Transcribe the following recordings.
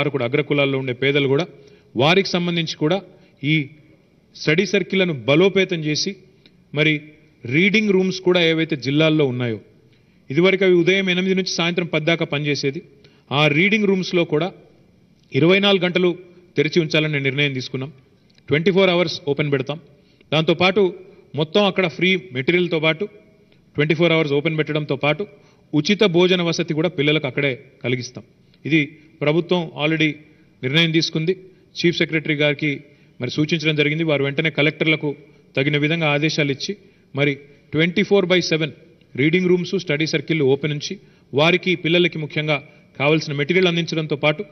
వారు కూడా అగ్రకులాల్లో ఉండే పేదలు కూడా వారికి సంబంధించి కూడా ఈ స్టడీ సర్కిళ్లను బలోపేతం చేసి మరి రీడింగ్ రూమ్స్ కూడా ఏవైతే జిల్లాల్లో ఉన్నాయో ఇదివరకు అవి ఉదయం ఎనిమిది నుంచి సాయంత్రం పద్దాకా పనిచేసేది ఆ రీడింగ్ రూమ్స్లో కూడా ఇరవై గంటలు తెరిచి ఉంచాలని నిర్ణయం తీసుకున్నాం ట్వంటీ ఫోర్ అవర్స్ ఓపెన్ పెడతాం దాంతోపాటు మొత్తం అక్కడ ఫ్రీ మెటీరియల్తో పాటు ట్వంటీ ఫోర్ అవర్స్ ఓపెన్ పెట్టడంతో పాటు ఉచిత భోజన వసతి కూడా పిల్లలకు అక్కడే కలిగిస్తాం ఇది ప్రభుత్వం ఆల్రెడీ నిర్ణయం తీసుకుంది చీఫ్ సెక్రటరీ గారికి మరి సూచించడం జరిగింది వారు వెంటనే కలెక్టర్లకు తగిన విధంగా ఆదేశాలు ఇచ్చి మరి twenty four by seven reading rooms study circle open ఉంచి వారికి పిల్లలకి ముఖ్యంగా కావాల్సిన మెటీరియల్ అందించడంతో పాటు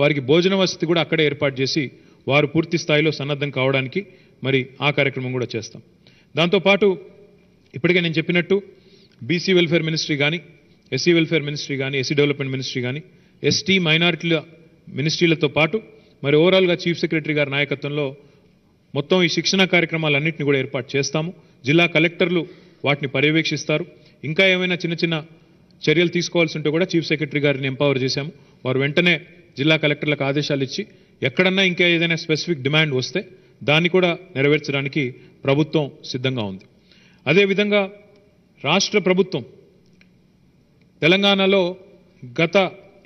వారికి భోజన వసతి కూడా అక్కడే ఏర్పాటు చేసి వారు పూర్తి స్థాయిలో సన్నద్ధం కావడానికి మరి ఆ కార్యక్రమం కూడా చేస్తాం దాంతోపాటు ఇప్పటికే నేను చెప్పినట్టు బీసీ వెల్ఫేర్ మినిస్ట్రీ కానీ ఎస్సీ వెల్ఫేర్ మినిస్ట్రీ కానీ ఎస్సీ డెవలప్మెంట్ మినిస్ట్రీ కానీ ఎస్టీ మైనారిటీల మినిస్ట్రీలతో పాటు మరి ఓవరాల్గా చీఫ్ సెక్రటరీ గారి నాయకత్వంలో మొత్తం ఈ శిక్షణ కార్యక్రమాలన్నింటినీ కూడా ఏర్పాటు చేస్తాము జిల్లా కలెక్టర్లు వాటిని పర్యవేక్షిస్తారు ఇంకా ఏమైనా చిన్న చిన్న చర్యలు తీసుకోవాల్సి ఉంటే కూడా చీఫ్ సెక్రటరీ గారిని ఎంపవర్ చేశాము వారు వెంటనే జిల్లా కలెక్టర్లకు ఆదేశాలు ఇచ్చి ఎక్కడన్నా ఇంకా ఏదైనా స్పెసిఫిక్ డిమాండ్ వస్తే దాన్ని కూడా నెరవేర్చడానికి ప్రభుత్వం సిద్ధంగా ఉంది అదేవిధంగా రాష్ట్ర ప్రభుత్వం తెలంగాణలో గత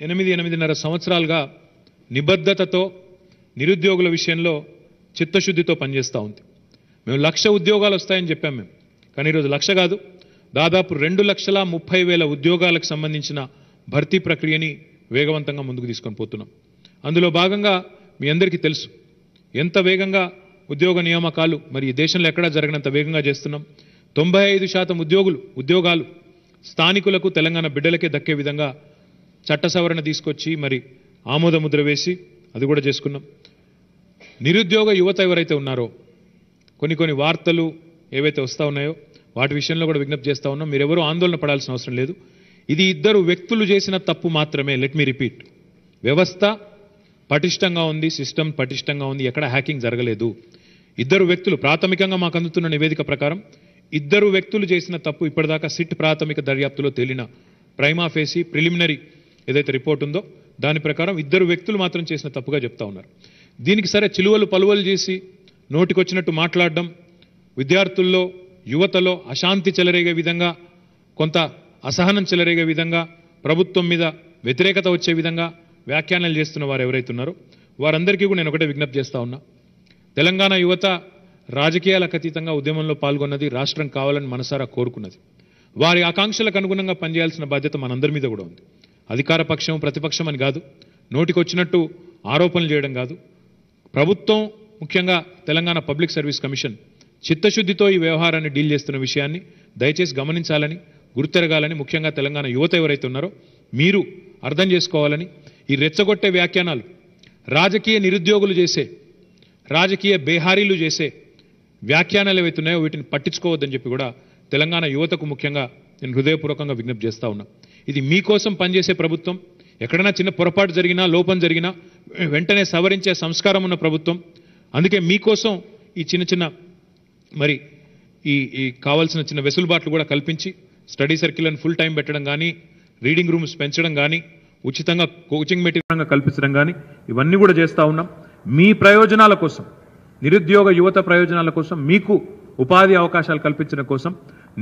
ఎనిమిది ఎనిమిదిన్నర సంవత్సరాలుగా నిబద్ధతతో నిరుద్యోగుల విషయంలో చిత్తశుద్ధితో పనిచేస్తూ ఉంది మేము లక్ష ఉద్యోగాలు వస్తాయని చెప్పాం మేము కానీ ఈరోజు లక్ష కాదు దాదాపు రెండు లక్షల ముప్పై వేల ఉద్యోగాలకు సంబంధించిన భర్తీ ప్రక్రియని వేగవంతంగా ముందుకు తీసుకొని పోతున్నాం అందులో భాగంగా మీ అందరికీ తెలుసు ఎంత వేగంగా ఉద్యోగ నియామకాలు మరి దేశంలో ఎక్కడా జరగనంత వేగంగా చేస్తున్నాం తొంభై ఐదు శాతం ఉద్యోగులు ఉద్యోగాలు స్థానికులకు తెలంగాణ బిడ్డలకే దక్కే విధంగా చట్ట సవరణ తీసుకొచ్చి మరి ఆమోదముద్ర వేసి అది కూడా చేసుకున్నాం నిరుద్యోగ యువత ఎవరైతే ఉన్నారో కొన్ని కొన్ని వార్తలు ఏవైతే వస్తూ ఉన్నాయో వాటి విషయంలో కూడా విజ్ఞప్తి చేస్తూ ఉన్నాం మీరెవరూ ఆందోళన పడాల్సిన అవసరం లేదు ఇది ఇద్దరు వ్యక్తులు చేసిన తప్పు మాత్రమే లెట్ మీ రిపీట్ వ్యవస్థ పటిష్టంగా ఉంది సిస్టమ్ పటిష్టంగా ఉంది ఎక్కడ హ్యాకింగ్ జరగలేదు ఇద్దరు వ్యక్తులు ప్రాథమికంగా మాకు అందుతున్న నివేదిక ప్రకారం ఇద్దరు వ్యక్తులు చేసిన తప్పు ఇప్పటిదాకా సిట్ ప్రాథమిక దర్యాప్తులో తేలిన ప్రైమాఫేసి ప్రిలిమినరీ ఏదైతే రిపోర్ట్ ఉందో దాని ప్రకారం ఇద్దరు వ్యక్తులు మాత్రం చేసిన తప్పుగా చెప్తా ఉన్నారు దీనికి సరే చిలువలు పలువలు చేసి నోటికొచ్చినట్టు మాట్లాడడం విద్యార్థుల్లో యువతలో అశాంతి చెలరేగే విధంగా కొంత అసహనం చెలరేగే విధంగా ప్రభుత్వం మీద వ్యతిరేకత వచ్చే విధంగా వ్యాఖ్యానాలు చేస్తున్న వారు ఎవరైతే ఉన్నారో వారందరికీ కూడా నేను ఒకటే విజ్ఞప్తి చేస్తా ఉన్నా తెలంగాణ యువత రాజకీయాలకు అతీతంగా ఉద్యమంలో పాల్గొన్నది రాష్ట్రం కావాలని మనసారా కోరుకున్నది వారి ఆకాంక్షలకు అనుగుణంగా పనిచేయాల్సిన బాధ్యత మనందరి మీద కూడా ఉంది అధికార పక్షం ప్రతిపక్షం అని కాదు నోటికొచ్చినట్టు ఆరోపణలు చేయడం కాదు ప్రభుత్వం ముఖ్యంగా తెలంగాణ పబ్లిక్ సర్వీస్ కమిషన్ చిత్తశుద్ధితో ఈ వ్యవహారాన్ని డీల్ చేస్తున్న విషయాన్ని దయచేసి గమనించాలని గుర్తెరగాలని ముఖ్యంగా తెలంగాణ యువత ఎవరైతే ఉన్నారో మీరు అర్థం చేసుకోవాలని ఈ రెచ్చగొట్టే వ్యాఖ్యానాలు రాజకీయ నిరుద్యోగులు చేసే రాజకీయ బేహారీలు చేసే వ్యాఖ్యానాలు ఏవైతున్నాయో వీటిని పట్టించుకోవద్దని చెప్పి కూడా తెలంగాణ యువతకు ముఖ్యంగా నేను హృదయపూర్వకంగా విజ్ఞప్తి చేస్తా ఉన్నా ఇది మీకోసం పనిచేసే ప్రభుత్వం ఎక్కడైనా చిన్న పొరపాటు జరిగినా లోపం జరిగినా వెంటనే సవరించే సంస్కారం ఉన్న ప్రభుత్వం అందుకే మీకోసం ఈ చిన్న చిన్న మరి ఈ ఈ కావాల్సిన చిన్న వెసులుబాట్లు కూడా కల్పించి స్టడీ సర్కిల్ని ఫుల్ టైం పెట్టడం కానీ రీడింగ్ రూమ్స్ పెంచడం కానీ ఉచితంగా కోచింగ్ మెటీరియల్ కల్పించడం కానీ ఇవన్నీ కూడా చేస్తూ ఉన్నాం మీ ప్రయోజనాల కోసం నిరుద్యోగ యువత ప్రయోజనాల కోసం మీకు ఉపాధి అవకాశాలు కల్పించడం కోసం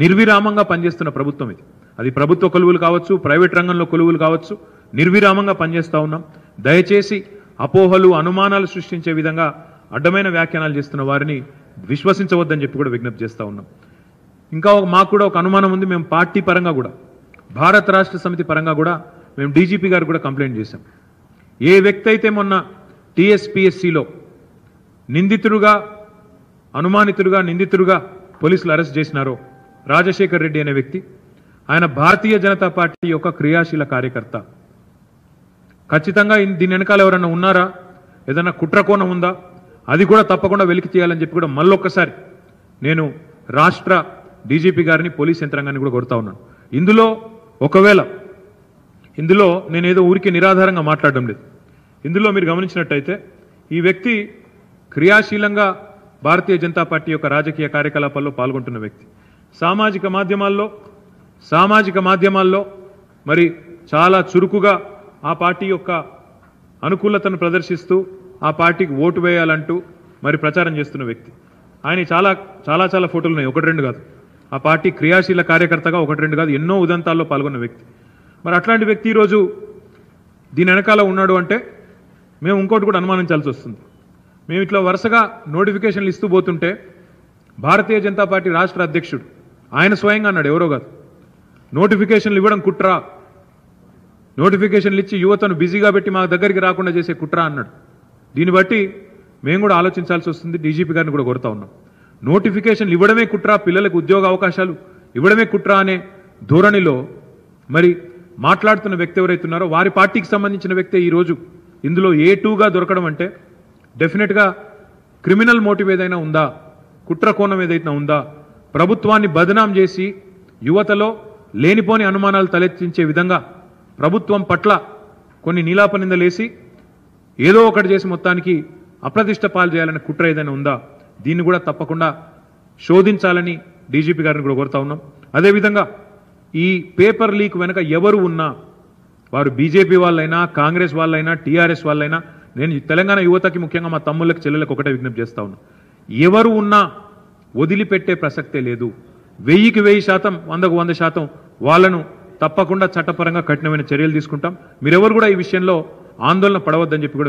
నిర్విరామంగా పనిచేస్తున్న ప్రభుత్వం ఇది అది ప్రభుత్వ కొలువులు కావచ్చు ప్రైవేట్ రంగంలో కొలువులు కావచ్చు నిర్విరామంగా పనిచేస్తూ ఉన్నాం దయచేసి అపోహలు అనుమానాలు సృష్టించే విధంగా అడ్డమైన వ్యాఖ్యానాలు చేస్తున్న వారిని విశ్వసించవద్దని చెప్పి కూడా విజ్ఞప్తి చేస్తూ ఉన్నాం ఇంకా మాకు కూడా ఒక అనుమానం ఉంది మేము పార్టీ పరంగా కూడా భారత రాష్ట్ర సమితి పరంగా కూడా మేము డీజీపీ గారు కూడా కంప్లైంట్ చేశాం ఏ వ్యక్తి అయితే మొన్న టీఎస్పిఎస్సిలో నిందితుడుగా అనుమానితుడుగా నిందితుడుగా పోలీసులు అరెస్ట్ చేసినారో రాజశేఖర్ రెడ్డి అనే వ్యక్తి ఆయన భారతీయ జనతా పార్టీ యొక్క క్రియాశీల కార్యకర్త ఖచ్చితంగా దీని వెనకాల ఎవరైనా ఉన్నారా ఏదైనా కుట్రకోణం ఉందా అది కూడా తప్పకుండా వెలికి చేయాలని చెప్పి కూడా మళ్ళొక్కసారి నేను రాష్ట్ర డీజీపీ గారిని పోలీస్ యంత్రాంగాన్ని కూడా కొడతా ఉన్నాను ఇందులో ఒకవేళ ఇందులో నేనేదో ఊరికి నిరాధారంగా మాట్లాడడం లేదు ఇందులో మీరు గమనించినట్టయితే ఈ వ్యక్తి క్రియాశీలంగా భారతీయ జనతా పార్టీ యొక్క రాజకీయ కార్యకలాపాల్లో పాల్గొంటున్న వ్యక్తి సామాజిక మాధ్యమాల్లో సామాజిక మాధ్యమాల్లో మరి చాలా చురుకుగా ఆ పార్టీ యొక్క అనుకూలతను ప్రదర్శిస్తూ ఆ పార్టీకి ఓటు వేయాలంటూ మరి ప్రచారం చేస్తున్న వ్యక్తి ఆయన చాలా చాలా చాలా ఫోటోలు ఉన్నాయి ఒకటి రెండు కాదు ఆ పార్టీ క్రియాశీల కార్యకర్తగా ఒకటి రెండు కాదు ఎన్నో ఉదంతాల్లో పాల్గొన్న వ్యక్తి మరి అట్లాంటి వ్యక్తి ఈరోజు దీని వెనకాల ఉన్నాడు అంటే మేము ఇంకోటి కూడా అనుమానించాల్సి వస్తుంది మేము ఇట్లా వరుసగా నోటిఫికేషన్లు ఇస్తూ పోతుంటే భారతీయ జనతా పార్టీ రాష్ట్ర అధ్యక్షుడు ఆయన స్వయంగా అన్నాడు ఎవరో కాదు నోటిఫికేషన్లు ఇవ్వడం కుట్ర నోటిఫికేషన్లు ఇచ్చి యువతను బిజీగా పెట్టి మా దగ్గరికి రాకుండా చేసే కుట్ర అన్నాడు దీన్ని బట్టి మేము కూడా ఆలోచించాల్సి వస్తుంది డీజీపీ గారిని కూడా కొరతా ఉన్నాం నోటిఫికేషన్లు ఇవ్వడమే కుట్ర పిల్లలకు ఉద్యోగ అవకాశాలు ఇవ్వడమే కుట్ర అనే ధోరణిలో మరి మాట్లాడుతున్న వ్యక్తి ఎవరైతున్నారో వారి పార్టీకి సంబంధించిన వ్యక్తే ఈరోజు ఇందులో ఏ టూగా దొరకడం అంటే డెఫినెట్గా క్రిమినల్ మోటివ్ ఏదైనా ఉందా కుట్ర కోణం ఏదైనా ఉందా ప్రభుత్వాన్ని బదనాం చేసి యువతలో లేనిపోని అనుమానాలు తలెత్తించే విధంగా ప్రభుత్వం పట్ల కొన్ని నీలాపనిందలేసి ఏదో ఒకటి చేసి మొత్తానికి అప్రతిష్ట పాలు చేయాలనే కుట్ర ఏదైనా ఉందా దీన్ని కూడా తప్పకుండా శోధించాలని డీజీపీ గారిని కూడా కోరుతా ఉన్నాం అదేవిధంగా ఈ పేపర్ లీక్ వెనక ఎవరు ఉన్నా వారు బీజేపీ వాళ్ళైనా కాంగ్రెస్ వాళ్ళైనా టీఆర్ఎస్ వాళ్ళైనా నేను తెలంగాణ యువతకి ముఖ్యంగా మా తమ్ముళ్ళకి చెల్లెలకు ఒకటే విజ్ఞప్తి చేస్తా ఉన్నా ఎవరు ఉన్నా వదిలిపెట్టే ప్రసక్తే లేదు వెయ్యికి వెయ్యి శాతం వందకు వంద శాతం వాళ్లను తప్పకుండా చట్టపరంగా కఠినమైన చర్యలు తీసుకుంటాం మీరెవరు కూడా ఈ విషయంలో ఆందోళన పడవద్దని చెప్పి కూడా